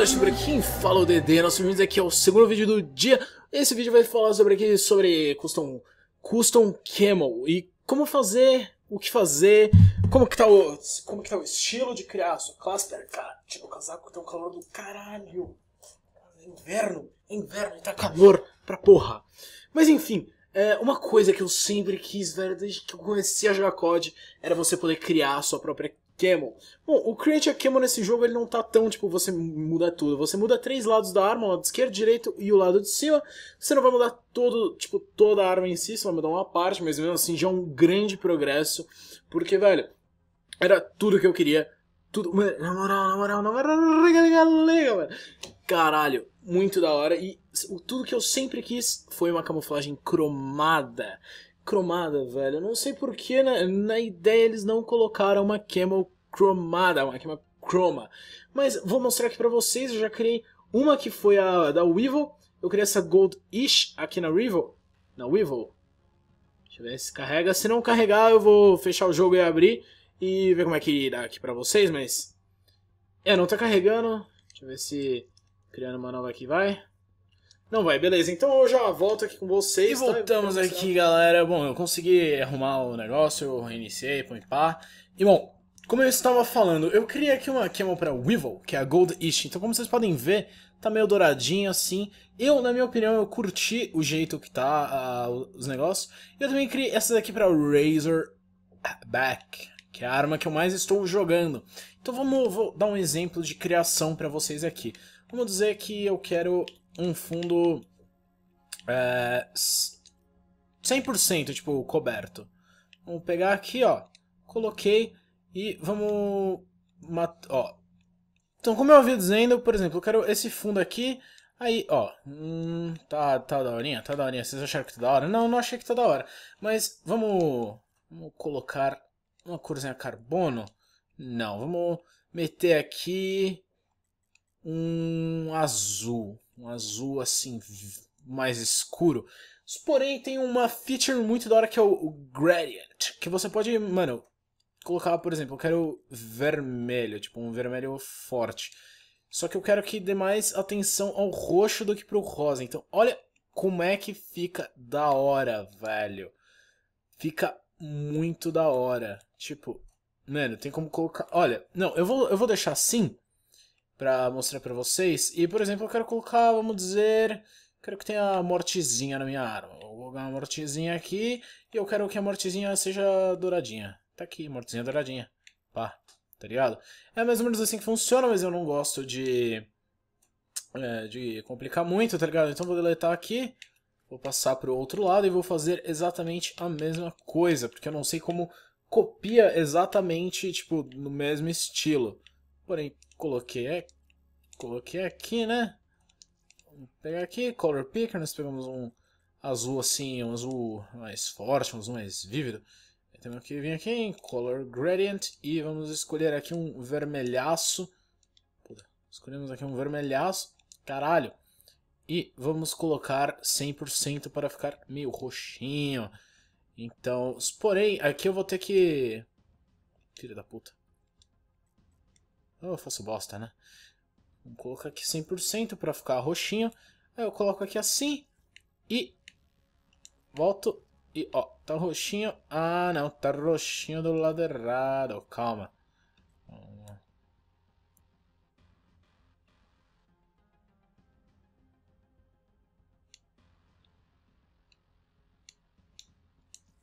Brothers, por quem fala é o DD, nós bem aqui ao é segundo vídeo do dia. Esse vídeo vai falar sobre aqui sobre custom, custom camel e como fazer, o que fazer, como que tá o, como que tá o estilo de criar a sua classe. cara, tira o casaco, tá um calor do caralho. É inverno, é inverno e tá calor pra porra. Mas enfim, é, uma coisa que eu sempre quis, velho, desde que eu comecei a jogar COD, era você poder criar a sua própria Camel. Bom, o Creature Camel nesse jogo ele não tá tão, tipo, você muda tudo. Você muda três lados da arma, o lado esquerdo, direito e o lado de cima. Você não vai mudar todo, tipo, toda a arma em si, você vai mudar uma parte, mas mesmo assim já é um grande progresso. Porque, velho, era tudo que eu queria. Tudo. na moral, na moral, na moral, Caralho, muito da hora. E tudo que eu sempre quis foi uma camuflagem cromada cromada, velho. Eu não sei porquê, na, né, na ideia eles não colocaram uma camel cromada, uma camel croma. Mas vou mostrar aqui pra vocês, eu já criei uma que foi a da Weevil. Eu criei essa Gold-ish aqui na Weevil. Na Weevil. Deixa eu ver se carrega. Se não carregar, eu vou fechar o jogo e abrir e ver como é que dá aqui pra vocês, mas... É, não tá carregando. Deixa eu ver se criando uma nova aqui vai. Não vai, beleza. Então eu já volto aqui com vocês. E tá? voltamos aqui, galera. Bom, eu consegui arrumar o negócio, eu reiniciei, põe pá. E bom, como eu estava falando, eu criei aqui uma camel para Weevil, que é a Gold Ish. Então, como vocês podem ver, tá meio douradinho assim. Eu, na minha opinião, eu curti o jeito que tá uh, os negócios. E Eu também criei essa daqui para Razor Back, que é a arma que eu mais estou jogando. Então, vamos vou dar um exemplo de criação para vocês aqui. Vamos dizer que eu quero um fundo é, 100% tipo coberto. Vamos pegar aqui, ó, coloquei e vamos ó. Então, como eu havia dizendo, por exemplo, eu quero esse fundo aqui, aí, ó, hum, tá tá daorinha, tá daorinha. Vocês acharam que tá da hora? Não, não achei que tá da hora. Mas vamos vamos colocar uma corzinha carbono. Não, vamos meter aqui um azul um azul assim mais escuro. Porém, tem uma feature muito da hora que é o, o gradient, que você pode, mano, colocar, por exemplo, eu quero vermelho, tipo um vermelho forte. Só que eu quero que dê mais atenção ao roxo do que pro rosa. Então, olha como é que fica da hora, velho. Fica muito da hora. Tipo, mano, tem como colocar. Olha, não, eu vou, eu vou deixar assim para mostrar para vocês. E, por exemplo, eu quero colocar, vamos dizer, quero que tenha a mortezinha na minha arma. Vou colocar uma mortezinha aqui e eu quero que a mortezinha seja douradinha. Tá aqui, mortezinha douradinha. Pá, tá ligado? É mais ou menos assim que funciona, mas eu não gosto de, é, de complicar muito, tá ligado? Então vou deletar aqui. Vou passar para o outro lado e vou fazer exatamente a mesma coisa, porque eu não sei como copia exatamente, tipo, no mesmo estilo. Porém, coloquei, coloquei aqui, né? Vamos pegar aqui, Color Picker, nós pegamos um azul assim, um azul mais forte, um azul mais vívido. Temos que vir aqui em Color Gradient e vamos escolher aqui um vermelhaço. Puta, escolhemos aqui um vermelhaço, caralho. E vamos colocar 100% para ficar meio roxinho. Então, porém, aqui eu vou ter que... Filha da puta. Ah, eu faço bosta, né? Vou colocar aqui 100% para ficar roxinho. Aí eu coloco aqui assim e volto e ó, tá roxinho. Ah, não, tá roxinho do lado errado. Calma.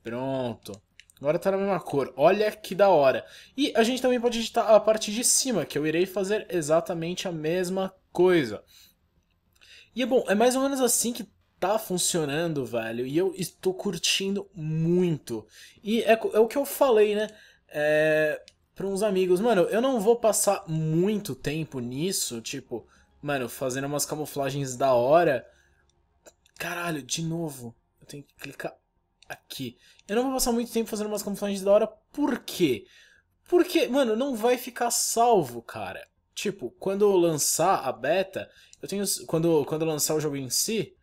Pronto. Agora tá na mesma cor. Olha que da hora. E a gente também pode digitar a parte de cima, que eu irei fazer exatamente a mesma coisa. E é bom, é mais ou menos assim que tá funcionando, velho. E eu estou curtindo muito. E é, é o que eu falei, né? É, para uns amigos. Mano, eu não vou passar muito tempo nisso, tipo, mano, fazendo umas camuflagens da hora. Caralho, de novo. Eu tenho que clicar aqui. Eu não vou passar muito tempo fazendo umas camuflagens da hora, por quê? Porque, mano, não vai ficar salvo, cara. Tipo, quando eu lançar a beta, eu tenho. Quando, quando eu lançar o jogo em si,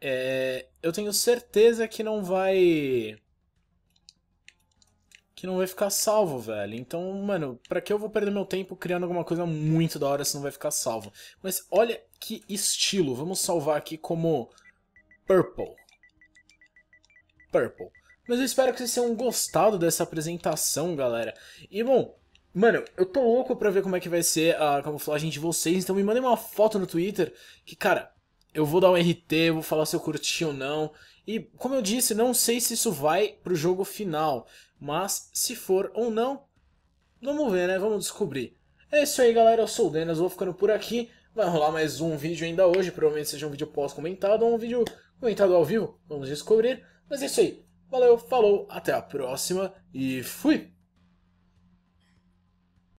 é, eu tenho certeza que não vai. Que não vai ficar salvo, velho. Então, mano, pra que eu vou perder meu tempo criando alguma coisa muito da hora se não vai ficar salvo? Mas olha que estilo. Vamos salvar aqui como Purple. Purple. Mas eu espero que vocês tenham gostado dessa apresentação, galera. E bom, Mano, eu tô louco pra ver como é que vai ser a camuflagem de vocês, então me mandem uma foto no Twitter, que, cara, eu vou dar um RT, vou falar se eu curti ou não. E, como eu disse, não sei se isso vai pro jogo final, mas se for ou não, vamos ver, né? Vamos descobrir. É isso aí, galera, eu sou o Denas, vou ficando por aqui. Vai rolar mais um vídeo ainda hoje, provavelmente seja um vídeo pós-comentado ou um vídeo comentado ao vivo, vamos descobrir. Mas é isso aí. Valeu, falou, até a próxima e fui!